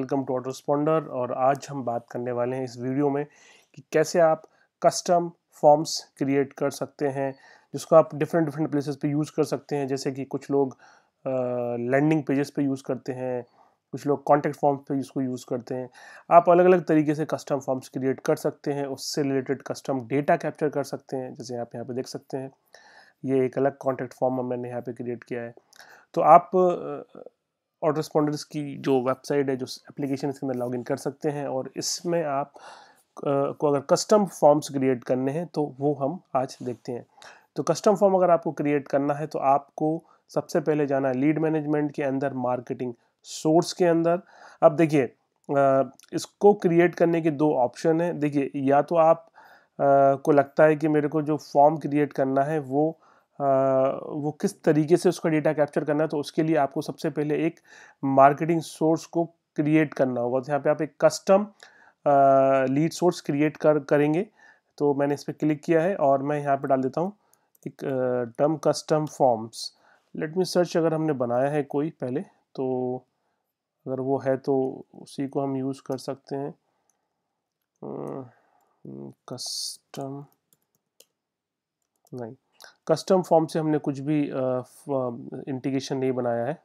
welcome to auto responder और आज हम बात करने वाले हैं इस वीडियो में कि कैसे आप कस्टम फॉर्म्स क्रिएट कर सकते हैं जिसको आप डिफरेंट डिफरेंट प्लेसेस पे यूज़ कर सकते हैं जैसे कि कुछ लोग लैंडिंग पेजेस पे यूज़ करते हैं कुछ लोग कॉन्टैक्ट फॉर्म्स पे इसको यूज़ करते हैं आप अलग अलग तरीके से कस्टम फॉर्म्स क्रिएट कर सकते हैं उससे रिलेटेड कस्टम डेटा कैप्चर कर सकते हैं जैसे आप यहाँ पर देख सकते हैं ये एक अलग कॉन्टैक्ट फॉर्म मैंने यहाँ पर क्रिएट किया है तो आप ऑटो रिस्पॉन्डर्स की जो वेबसाइट है जो एप्लीकेशन इसके अंदर लॉगिन कर सकते हैं और इसमें आप को अगर कस्टम फॉर्म्स क्रिएट करने हैं तो वो हम आज देखते हैं तो कस्टम फॉर्म अगर आपको क्रिएट करना है तो आपको सबसे पहले जाना है लीड मैनेजमेंट के अंदर मार्केटिंग सोर्स के अंदर अब देखिए इसको क्रिएट करने के दो ऑप्शन हैं देखिए या तो आप आ, को लगता है कि मेरे को जो फॉर्म क्रिएट करना है वो वो किस तरीके से उसका डेटा कैप्चर करना है तो उसके लिए आपको सबसे पहले एक मार्केटिंग सोर्स को क्रिएट करना होगा तो यहाँ पे आप एक कस्टम लीड सोर्स क्रिएट कर करेंगे तो मैंने इस पर क्लिक किया है और मैं यहाँ पे डाल देता हूँ एक term custom forms let me search अगर हमने बनाया है कोई पहले तो अगर वो है तो उसी को हम यूज़ कर सकते हैं कस्टम हम्म, नहीं कस्टम फॉर्म से हमने कुछ भी इंटीग्रेशन नहीं बनाया है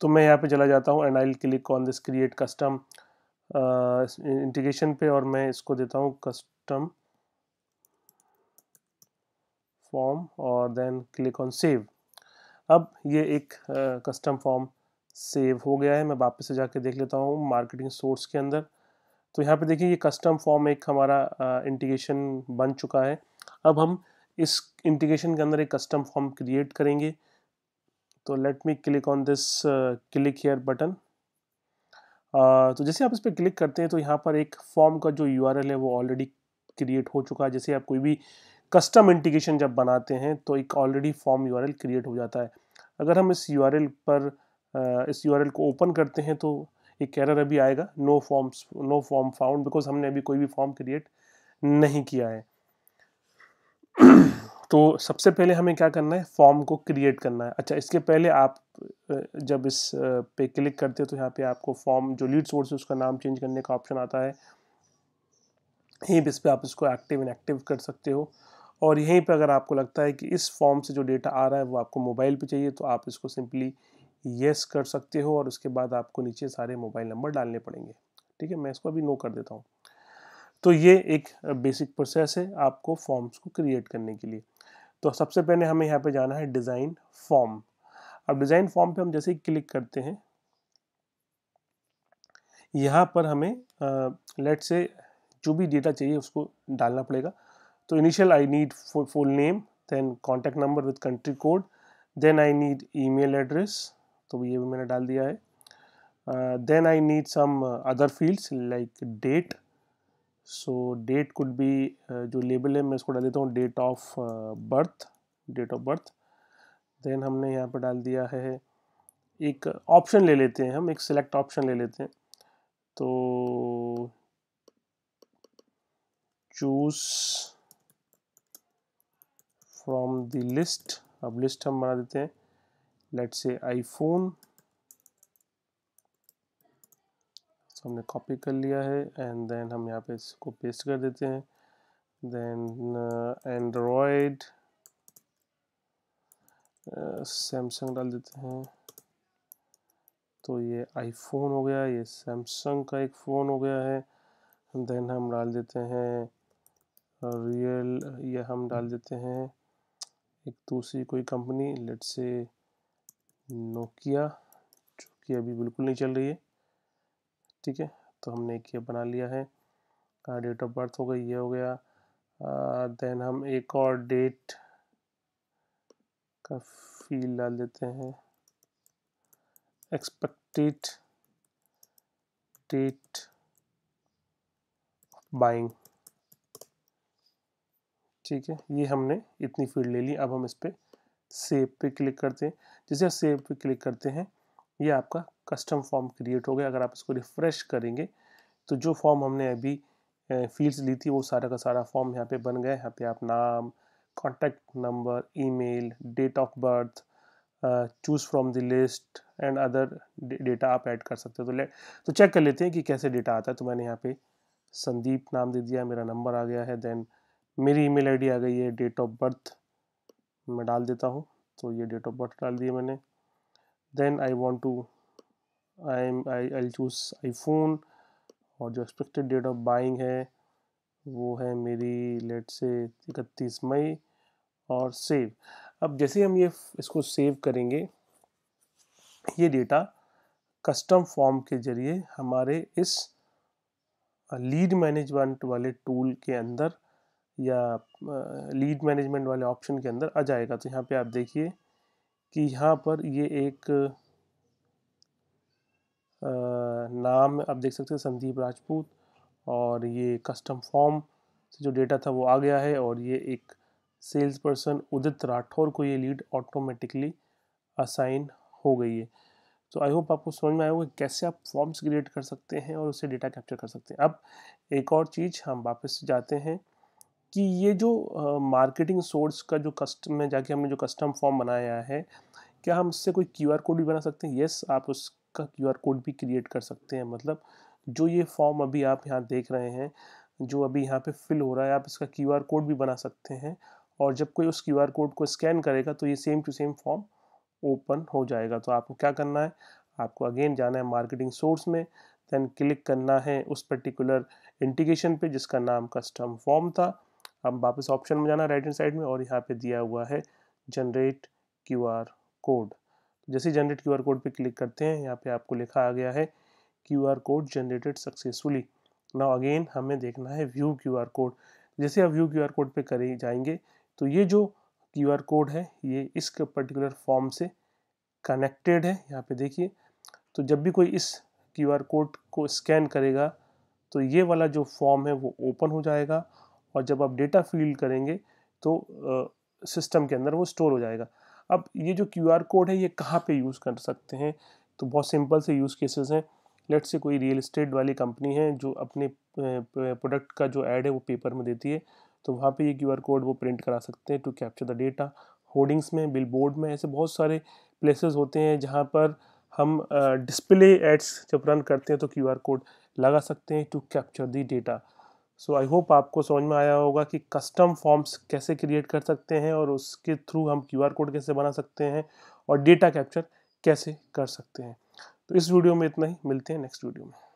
तो मैं यहाँ पे चला जाता हूँ and I click on this create custom integration पे और मैं इसको देता हूँ कस्टम फॉर्म और देन क्लिक ऑन सेव अब ये एक कस्टम फॉर्म सेव हो गया है मैं वापस से जाके देख लेता हूँ मार्केटिंग सोर्स के अंदर तो यहाँ पे देखिए ये कस्टम फॉर्म एक हमारा इंटीग्रेशन बन चुका है अब हम इस इंटीग्रेशन के अंदर एक कस्टम फॉर्म क्रिएट करेंगे तो let me click on this click here button तो जैसे आप इस पर क्लिक करते हैं तो यहाँ पर एक फॉर्म का जो यू है वो ऑलरेडी क्रिएट हो चुका है जैसे आप कोई भी कस्टम इंटीग्रेशन जब बनाते हैं तो एक ऑलरेडी फॉर्म यू क्रिएट हो जाता है अगर हम इस यू पर uh, इस यू को ओपन करते हैं तो एक एरर अभी आएगा no forms no form found because हमने अभी कोई भी फॉर्म क्रिएट नहीं किया है तो सबसे पहले हमें क्या करना है फॉर्म को क्रिएट करना है अच्छा इसके पहले आप जब इस पे क्लिक करते हो तो यहाँ पे आपको फॉर्म जो लीड सोर्स है उसका नाम चेंज करने का ऑप्शन आता है यहीं पर इस पर आप इसको एक्टिव इनएक्टिव कर सकते हो और यहीं पर अगर आपको लगता है कि इस फॉर्म से जो डेटा आ रहा है वो आपको मोबाइल पर चाहिए तो आप इसको सिंपली येस कर सकते हो और उसके बाद आपको नीचे सारे मोबाइल नंबर डालने पड़ेंगे ठीक है मैं इसको अभी नो कर देता हूँ तो ये एक बेसिक प्रोसेस है आपको फॉर्म्स को क्रिएट करने के लिए तो सबसे पहले हमें यहाँ पे जाना है डिज़ाइन फॉर्म अब डिज़ाइन फॉर्म पे हम जैसे ही क्लिक करते हैं यहाँ पर हमें लेट से जो भी डेटा चाहिए उसको डालना पड़ेगा तो initial I need full name then contact number with country code then I need e address तो ये भी मैंने डाल दिया है then I need some other fields like date so date could भी जो लेबल है मैं इसको डाल देता हूँ date of birth date of birth then हमने यहाँ पर डाल दिया है एक ऑप्शन ले लेते हैं हम एक सिलेक्ट ऑप्शन ले लेते हैं तो चूज फ्रॉम द लिस्ट अब लिस्ट हम बना देते हैं लेट से आईफोन हमने कॉपी कर लिया है एंड देन हम यहाँ पे इसको पेस्ट कर देते हैं देन एंड्रॉयड सैमसंग डाल देते हैं तो ये आईफोन हो गया ये सैमसंग का एक फ़ोन हो गया है देन हम डाल देते हैं रियल uh, ये हम डाल देते हैं एक दूसरी कोई कंपनी लेट से नोकिया जो कि अभी बिल्कुल नहीं चल रही है ठीक है तो हमने एक ये बना लिया है डेट ऑफ बर्थ हो गई ये हो गया देन हम एक और डेट का फील्ड डाल देते हैं एक्सपेक्टेड डेट बाइंग ठीक है ये हमने इतनी फील्ड ले ली अब हम इस पर सेव पे क्लिक करते हैं जैसे आप सेव पे क्लिक करते हैं ये आपका कस्टम फॉर्म क्रिएट हो गया अगर आप इसको रिफ़्रेश करेंगे तो जो फॉर्म हमने अभी फील्ड्स ली थी वो सारा का सारा फॉर्म यहाँ पे बन गया यहाँ पे आप नाम contact number email date of birth choose from the list and other data आप ऐड कर सकते हो तो ले तो चेक कर लेते हैं कि कैसे डेटा आता है तो मैंने यहाँ पे संदीप नाम दे दिया मेरा नंबर आ गया है देन मेरी ईमेल आईडी आ गई है डेट ऑफ बर्थ मैं डाल देता हूँ तो ये डेट ऑफ बर्थ डाल दिए मैंने then I want to I'm, I I'll choose iPhone और जो एक्सपेक्टेड डेट ऑफ बाइंग है वो है मेरी लेट से इकतीस मई और सेव अब जैसे हम ये इसको सेव करेंगे ये डेटा कस्टम फॉर्म के ज़रिए हमारे इस लीड मैनेजमेंट वाले टूल के अंदर या लीड मैनेजमेंट वाले ऑप्शन के अंदर आ जाएगा तो यहाँ पे आप देखिए कि यहाँ पर ये एक नाम आप देख सकते हैं संदीप राजपूत और ये कस्टम फॉर्म से जो डेटा था वो आ गया है और ये एक सेल्स पर्सन उदित राठौर को ये लीड ऑटोमेटिकली असाइन हो गई है तो आई होप आपको समझ में आया होगा कैसे आप फॉर्म्स क्रिएट कर सकते हैं और उससे डेटा कैप्चर कर सकते हैं अब एक और चीज़ हम वापस जाते हैं कि ये जो मार्केटिंग uh, सोर्स का जो कस्टम में जाके हमने जो कस्टम फॉर्म बनाया है क्या हम इससे कोई क्यू कोड भी बना सकते हैं येस yes, आप उस का क्यू कोड भी क्रिएट कर सकते हैं मतलब जो ये फॉर्म अभी आप यहाँ देख रहे हैं जो अभी यहाँ पे फिल हो रहा है आप इसका क्यू कोड भी बना सकते हैं और जब कोई उस क्यू कोड को स्कैन करेगा तो ये same to same form open हो जाएगा तो आपको क्या करना है आपको अगेन जाना है मार्केटिंग सोर्स में देन क्लिक करना है उस पर्टिकुलर इंटीग्रेशन पे जिसका नाम कस्टम फॉर्म था अब वापस ऑप्शन में जाना राइट हैंड साइड में और यहाँ पे दिया हुआ है जनरेट क्यूआर कोड जैसे जनरेट क्यूआर कोड पे क्लिक करते हैं यहाँ पे आपको लिखा आ गया है QR code generated successfully now again हमें देखना है व्यू क्यूआर कोड जैसे आप व्यू क्यूआर कोड पे करे जाएंगे तो ये जो क्यूआर कोड है ये इस पर्टिकुलर फॉर्म से कनेक्टेड है यहाँ पे देखिए तो जब भी कोई इस क्यूआर कोड को स्कैन करेगा तो ये वाला जो फॉर्म है वो ओपन हो जाएगा और जब आप डेटा फील करेंगे तो सिस्टम के अंदर वो स्टोर हो जाएगा अब ये जो क्यू आर कोड है ये कहाँ पर यूज़ कर सकते हैं तो बहुत सिंपल से यूज़ केसेस हैं लेट से कोई रियल इस्टेट वाली कंपनी है जो अपने प्रोडक्ट का जो एड है वो पेपर में देती है तो वहाँ पे ये क्यू आर कोड वो प्रिंट करा सकते हैं to capture the data hoardings में बिल बोर्ड में ऐसे बहुत सारे प्लेसेस होते हैं जहाँ पर हम डिस्प्ले एड्स जब रन करते हैं तो क्यू आर कोड लगा सकते हैं to capture the data so I hope आपको समझ में आया होगा कि कस्टम फॉर्म्स कैसे क्रिएट कर सकते हैं और उसके थ्रू हम क्यू कोड कैसे बना सकते हैं और डेटा कैप्चर कैसे कर सकते हैं तो इस वीडियो में इतना ही मिलते हैं नेक्स्ट वीडियो में